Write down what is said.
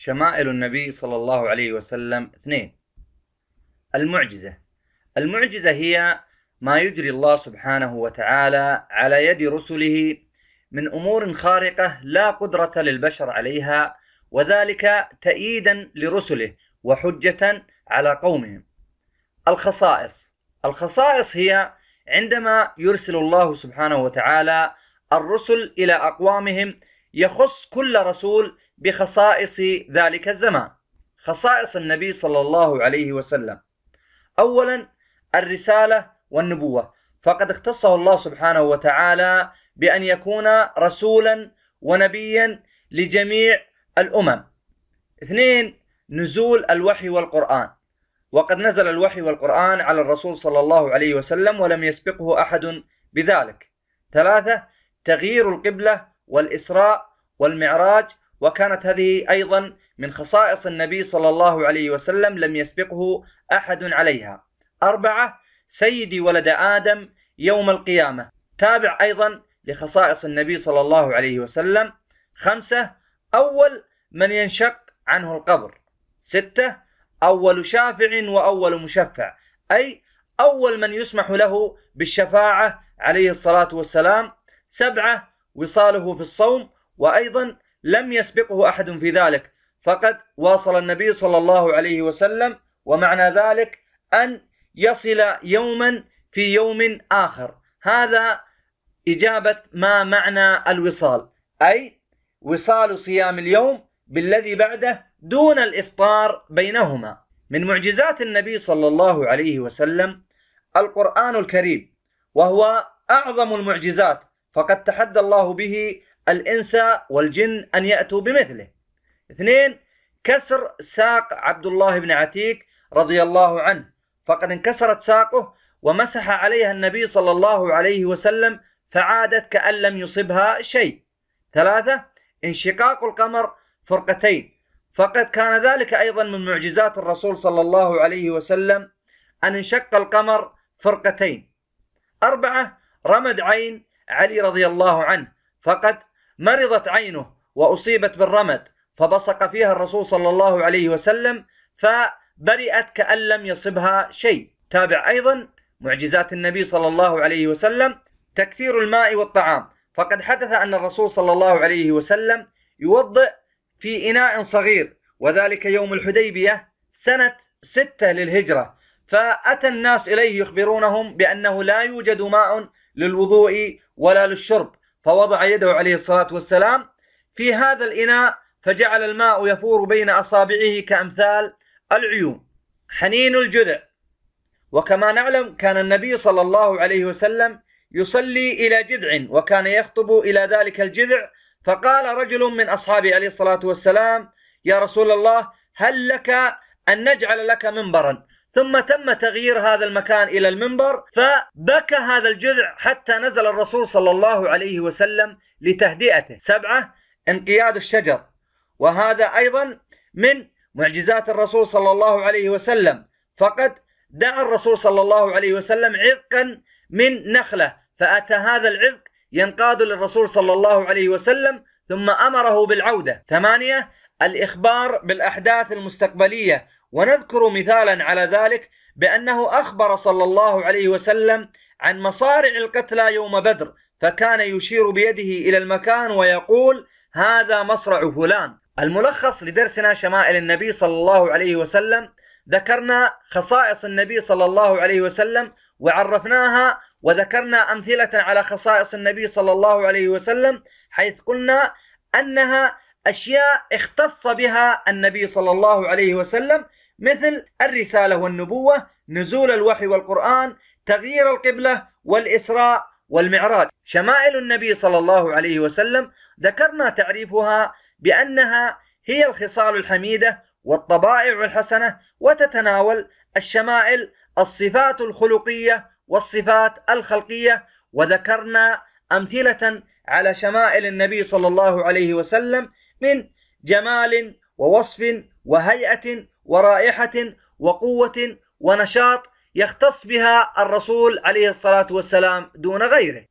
شمائل النبي صلى الله عليه وسلم اثنين المعجزة المعجزة هي ما يجري الله سبحانه وتعالى على يد رسله من أمور خارقة لا قدرة للبشر عليها وذلك تأييدا لرسله وحجة على قومهم الخصائص الخصائص هي عندما يرسل الله سبحانه وتعالى الرسل إلى أقوامهم يخص كل رسول بخصائص ذلك الزمان خصائص النبي صلى الله عليه وسلم أولا الرسالة والنبوة فقد اختصه الله سبحانه وتعالى بأن يكون رسولا ونبيا لجميع الأمم اثنين نزول الوحي والقرآن وقد نزل الوحي والقرآن على الرسول صلى الله عليه وسلم ولم يسبقه أحد بذلك ثلاثة تغيير القبلة والإسراء والمعراج وكانت هذه أيضا من خصائص النبي صلى الله عليه وسلم لم يسبقه أحد عليها أربعة سيدي ولد آدم يوم القيامة تابع أيضا لخصائص النبي صلى الله عليه وسلم خمسة أول من ينشق عنه القبر ستة أول شافع وأول مشفع أي أول من يسمح له بالشفاعة عليه الصلاة والسلام سبعة وصاله في الصوم وأيضا لم يسبقه أحد في ذلك فقد واصل النبي صلى الله عليه وسلم ومعنى ذلك أن يصل يوما في يوم آخر هذا إجابة ما معنى الوصال أي وصال صيام اليوم بالذي بعده دون الإفطار بينهما من معجزات النبي صلى الله عليه وسلم القرآن الكريم وهو أعظم المعجزات فقد تحدى الله به الإنس والجن أن يأتوا بمثله اثنين كسر ساق عبد الله بن عتيك رضي الله عنه فقد انكسرت ساقه ومسح عليها النبي صلى الله عليه وسلم فعادت كأن لم يصبها شيء ثلاثة انشقاق القمر فرقتين فقد كان ذلك أيضا من معجزات الرسول صلى الله عليه وسلم أن انشق القمر فرقتين أربعة رمد عين علي رضي الله عنه فقد مرضت عينه وأصيبت بالرمد فبصق فيها الرسول صلى الله عليه وسلم فبرئت كأن لم يصبها شيء تابع أيضا معجزات النبي صلى الله عليه وسلم تكثير الماء والطعام فقد حدث أن الرسول صلى الله عليه وسلم يوضئ في إناء صغير وذلك يوم الحديبية سنة ستة للهجرة فأتى الناس إليه يخبرونهم بأنه لا يوجد ماء للوضوء ولا للشرب فوضع يده عليه الصلاة والسلام في هذا الإناء فجعل الماء يفور بين أصابعه كأمثال العيون حنين الجذع وكما نعلم كان النبي صلى الله عليه وسلم يصلي إلى جذع وكان يخطب إلى ذلك الجذع فقال رجل من أصحابه عليه الصلاة والسلام يا رسول الله هل لك أن نجعل لك منبرا ثم تم تغيير هذا المكان الى المنبر فبكى هذا الجذع حتى نزل الرسول صلى الله عليه وسلم لتهدئته سبعه انقياد الشجر وهذا ايضا من معجزات الرسول صلى الله عليه وسلم فقد دعا الرسول صلى الله عليه وسلم عذقا من نخله فاتى هذا العذق ينقاد للرسول صلى الله عليه وسلم ثم امره بالعوده ثمانيه الاخبار بالاحداث المستقبليه ونذكر مثالا على ذلك بأنه أخبر صلى الله عليه وسلم عن مصارع القتلى يوم بدر فكان يشير بيده إلى المكان ويقول هذا مصرع فلان الملخص لدرسنا شمائل النبي صلى الله عليه وسلم ذكرنا خصائص النبي صلى الله عليه وسلم وعرفناها وذكرنا أمثلة على خصائص النبي صلى الله عليه وسلم حيث قلنا أنها أشياء اختص بها النبي صلى الله عليه وسلم مثل الرسالة والنبوة نزول الوحي والقرآن تغيير القبلة والإسراء والمعراج شمائل النبي صلى الله عليه وسلم ذكرنا تعريفها بأنها هي الخصال الحميدة والطبائع الحسنة وتتناول الشمائل الصفات الخلقية والصفات الخلقية وذكرنا أمثلة على شمائل النبي صلى الله عليه وسلم من جمال ووصف وهيئة ورائحة وقوة ونشاط يختص بها الرسول عليه الصلاة والسلام دون غيره